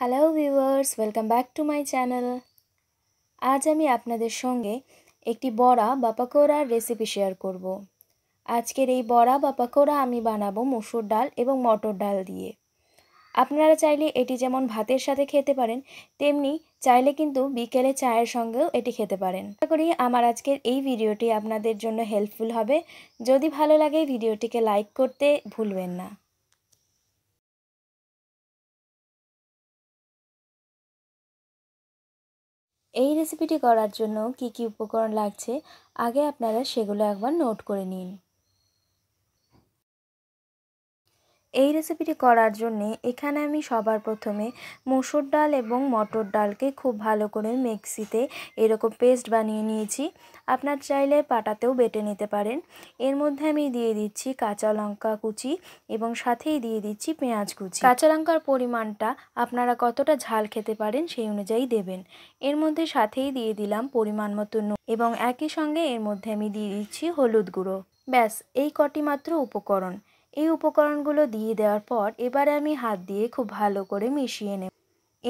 Hello viewers welcome back to my channel আজ আমি আপনাদের সঙ্গে একটি বড়া বা পাকোড়ার রেসিপি শেয়ার করব। আজকের এই বড়া বা পাকোড়া আমি বানাবো মুসুর ডাল এবং মটর ডাল দিয়ে আপনারা চাইলে এটি যেমন ভাতের সাথে খেতে পারেন তেমনি চাইলে কিন্তু বিকেলে চায়ের সঙ্গেও এটি খেতে পারেন আশা করি আমার আজকের এই ভিডিওটি আপনাদের জন্য হেল্পফুল হবে যদি ভালো লাগে ভিডিওটিকে লাইক করতে ভুলবেন না এই রেসিপিটি করার জন্য কি কি উপকরণ লাগছে আগে আপনারা সেগুলো একবার নোট করে নিন এই রেসিপিটি করার জন্যে এখানে আমি সবার প্রথমে মসুর ডাল এবং মটর ডালকে খুব ভালো করে মিক্সিতে এরকম পেস্ট বানিয়ে নিয়েছি আপনার চাইলে পাটাতেও বেটে নিতে পারেন এর মধ্যে আমি দিয়ে দিচ্ছি কাঁচা লঙ্কা কুচি এবং সাথেই দিয়ে দিচ্ছি পেঁয়াজ কুচি কাঁচা লঙ্কার পরিমাণটা আপনারা কতটা ঝাল খেতে পারেন সেই অনুযায়ী দেবেন এর মধ্যে সাথেই দিয়ে দিলাম পরিমাণ মতো নুন এবং একই সঙ্গে এর মধ্যে আমি দিয়ে দিচ্ছি হলুদ গুঁড়ো ব্যাস এই কটি মাত্র উপকরণ এই উপকরণগুলো দিয়ে দেওয়ার পর এবারে আমি হাত দিয়ে খুব ভালো করে মিশিয়ে নেব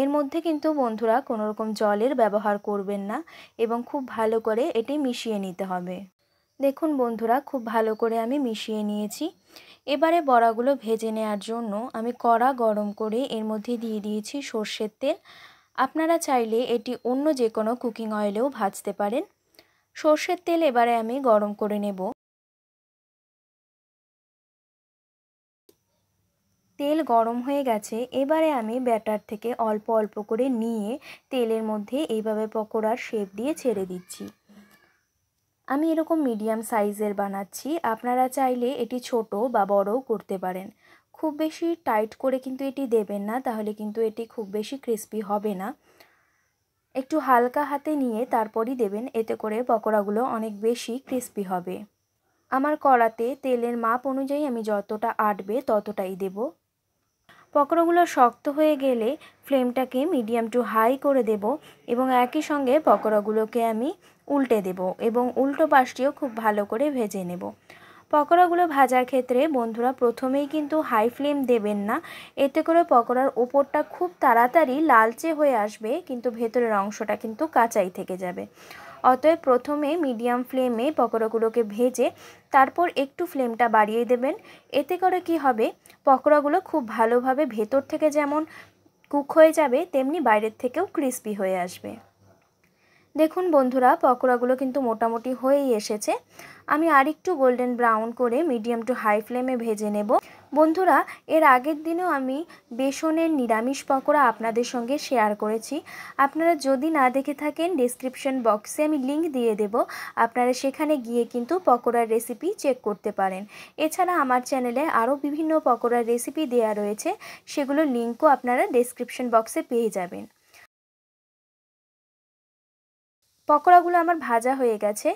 এর মধ্যে কিন্তু বন্ধুরা কোনো রকম জলের ব্যবহার করবেন না এবং খুব ভালো করে এটি মিশিয়ে নিতে হবে দেখুন বন্ধুরা খুব ভালো করে আমি মিশিয়ে নিয়েছি এবারে বড়াগুলো ভেজে নেওয়ার জন্য আমি কড়া গরম করে এর মধ্যে দিয়ে দিয়েছি সর্ষের তেল আপনারা চাইলে এটি অন্য যে কোনো কুকিং অয়েলেও ভাজতে পারেন সর্ষের তেল এবারে আমি গরম করে নেব তেল গরম হয়ে গেছে এবারে আমি ব্যাটার থেকে অল্প অল্প করে নিয়ে তেলের মধ্যে এইভাবে পকোড়ার শেপ দিয়ে ছেড়ে দিচ্ছি আমি এরকম মিডিয়াম সাইজের বানাচ্ছি আপনারা চাইলে এটি ছোট বা বড়ও করতে পারেন খুব বেশি টাইট করে কিন্তু এটি দেবেন না তাহলে কিন্তু এটি খুব বেশি ক্রিসপি হবে না একটু হালকা হাতে নিয়ে তারপরই দেবেন এতে করে পকোড়াগুলো অনেক বেশি ক্রিসপি হবে আমার কড়াতে তেলের মাপ অনুযায়ী আমি যতটা আটবে ততটাই দেবো পকোড়াগুলো শক্ত হয়ে গেলে ফ্লেমটাকে মিডিয়াম টু হাই করে দেব এবং একই সঙ্গে পকোড়াগুলোকে আমি উল্টে দেব এবং উল্টো পাশটিও খুব ভালো করে ভেজে নেব পকোড়াগুলো ভাজার ক্ষেত্রে বন্ধুরা প্রথমেই কিন্তু হাই ফ্লেম দেবেন না এতে করে পকোড়ার ওপরটা খুব তাড়াতাড়ি লালচে হয়ে আসবে কিন্তু ভেতরের অংশটা কিন্তু কাঁচাই থেকে যাবে অতএব প্রথমে মিডিয়াম ফ্লেমে পকোড়াগুলোকে ভেজে তারপর একটু ফ্লেমটা বাড়িয়ে দেবেন এতে করে কি হবে পকোড়াগুলো খুব ভালোভাবে ভেতর থেকে যেমন কুক হয়ে যাবে তেমনি বাইরের থেকেও ক্রিস্পি হয়ে আসবে দেখুন বন্ধুরা পকোড়াগুলো কিন্তু মোটামুটি হয়েই এসেছে আমি আরেকটু গোল্ডেন ব্রাউন করে মিডিয়াম টু হাই ফ্লেমে ভেজে নেব বন্ধুরা এর আগের দিনও আমি বেসনের নিরামিষ পকোড়া আপনাদের সঙ্গে শেয়ার করেছি আপনারা যদি না দেখে থাকেন ডিসক্রিপশন বক্সে আমি লিংক দিয়ে দেব আপনারা সেখানে গিয়ে কিন্তু পকোড়ার রেসিপি চেক করতে পারেন এছাড়া আমার চ্যানেলে আরও বিভিন্ন পকোড়ার রেসিপি দেয়া রয়েছে সেগুলোর লিঙ্কও আপনারা ডিসক্রিপশন বক্সে পেয়ে যাবেন পকোড়াগুলো আমার ভাজা হয়ে গেছে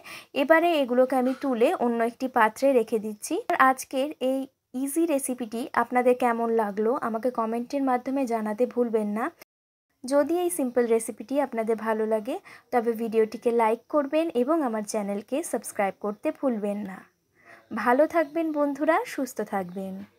এবারে এগুলোকে আমি তুলে অন্য একটি পাত্রে রেখে দিচ্ছি আজকের এই ইজি রেসিপিটি আপনাদের কেমন লাগলো আমাকে কমেন্টের মাধ্যমে জানাতে ভুলবেন না যদি এই সিম্পল রেসিপিটি আপনাদের ভালো লাগে তবে ভিডিওটিকে লাইক করবেন এবং আমার চ্যানেলকে সাবস্ক্রাইব করতে ভুলবেন না ভালো থাকবেন বন্ধুরা সুস্থ থাকবেন